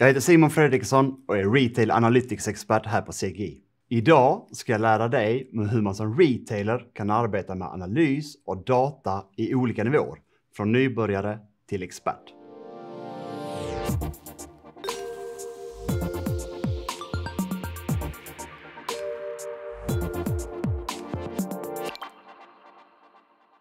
Jag heter Simon Fredriksson och är Retail Analytics-expert här på CGI. Idag ska jag lära dig om hur man som retailer kan arbeta med analys och data i olika nivåer, från nybörjare till expert.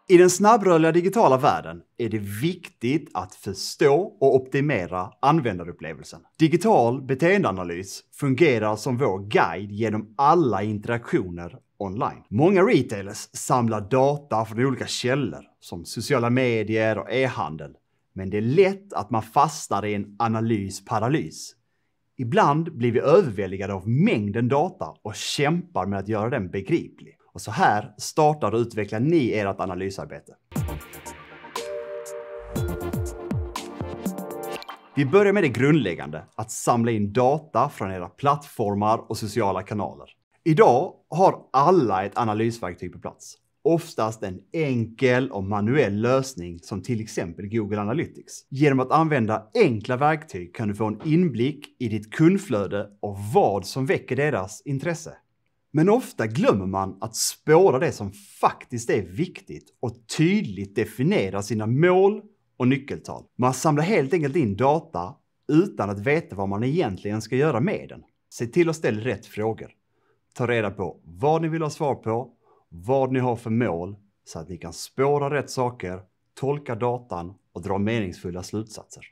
I den snabbrörliga digitala världen är det viktigt att förstå och optimera användarupplevelsen. Digital beteendeanalys fungerar som vår guide genom alla interaktioner online. Många retailers samlar data från olika källor som sociala medier och e-handel. Men det är lätt att man fastnar i en analys-paralys. Ibland blir vi överväldigade av mängden data och kämpar med att göra den begriplig. Och så här startar och utvecklar ni ert analysarbete. Vi börjar med det grundläggande, att samla in data från era plattformar och sociala kanaler. Idag har alla ett analysverktyg på plats. Oftast en enkel och manuell lösning som till exempel Google Analytics. Genom att använda enkla verktyg kan du få en inblick i ditt kundflöde och vad som väcker deras intresse. Men ofta glömmer man att spåra det som faktiskt är viktigt och tydligt definiera sina mål och nyckeltal. Man samlar helt enkelt in data utan att veta vad man egentligen ska göra med den. Se till att ställa rätt frågor. Ta reda på vad ni vill ha svar på, vad ni har för mål så att ni kan spåra rätt saker, tolka datan och dra meningsfulla slutsatser.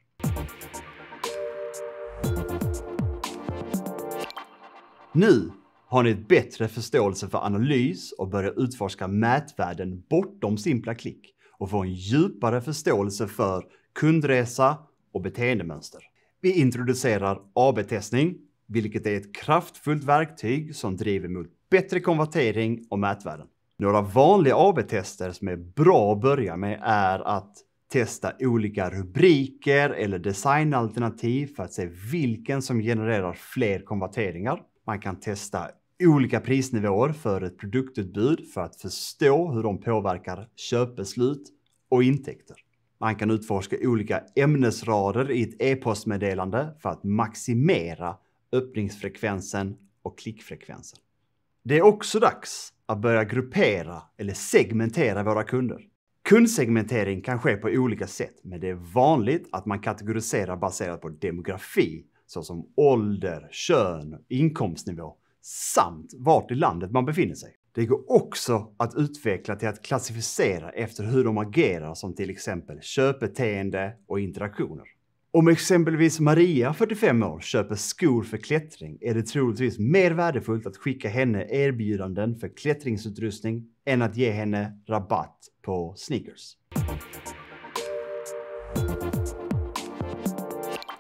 Nu har ni ett bättre förståelse för analys och börjar utforska mätvärden bortom simpla klick och får en djupare förståelse för kundresa och beteendemönster. Vi introducerar AB-testning, vilket är ett kraftfullt verktyg som driver mot bättre konvertering och mätvärden. Några vanliga AB-tester som är bra att börja med är att testa olika rubriker eller designalternativ för att se vilken som genererar fler konverteringar. Man kan testa olika prisnivåer för ett produktutbud för att förstå hur de påverkar köpbeslut och intäkter. Man kan utforska olika ämnesrader i ett e-postmeddelande för att maximera öppningsfrekvensen och klickfrekvensen. Det är också dags att börja gruppera eller segmentera våra kunder. Kundsegmentering kan ske på olika sätt, men det är vanligt att man kategoriserar baserat på demografi såsom ålder, kön, och inkomstnivå samt vart i landet man befinner sig. Det går också att utveckla till att klassificera efter hur de agerar som till exempel köpbeteende och interaktioner. Om exempelvis Maria, 45 år, köper skor för klättring är det troligtvis mer värdefullt att skicka henne erbjudanden för klättringsutrustning än att ge henne rabatt på sneakers.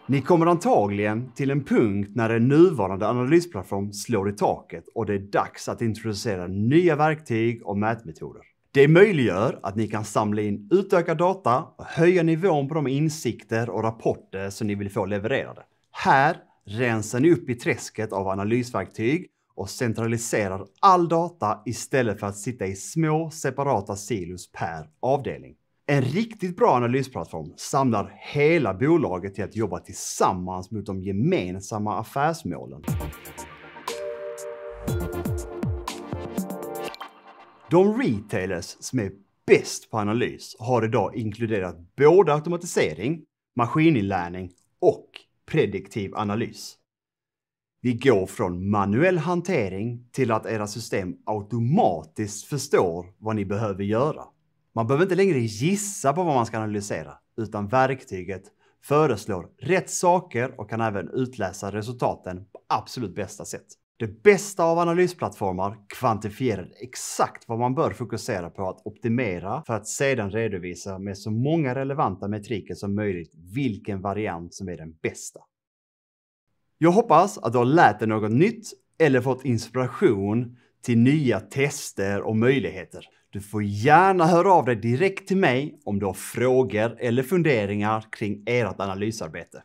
Ni kommer antagligen till en punkt när er nuvarande analysplattform slår i taket och det är dags att introducera nya verktyg och mätmetoder. Det möjliggör att ni kan samla in utökad data och höja nivån på de insikter och rapporter som ni vill få levererade. Här rensar ni upp i träsket av analysverktyg och centraliserar all data istället för att sitta i små separata silos per avdelning. En riktigt bra analysplattform samlar hela bolaget till att jobba tillsammans mot de gemensamma affärsmålen. De retailers som är bäst på analys har idag inkluderat både automatisering, maskininlärning och prediktiv analys. Vi går från manuell hantering till att era system automatiskt förstår vad ni behöver göra. Man behöver inte längre gissa på vad man ska analysera, utan verktyget föreslår rätt saker och kan även utläsa resultaten på absolut bästa sätt. Det bästa av analysplattformar kvantifierar exakt vad man bör fokusera på att optimera för att sedan redovisa med så många relevanta metriker som möjligt vilken variant som är den bästa. Jag hoppas att du har lärt dig något nytt eller fått inspiration till nya tester och möjligheter. Du får gärna höra av dig direkt till mig om du har frågor eller funderingar kring ert analysarbete.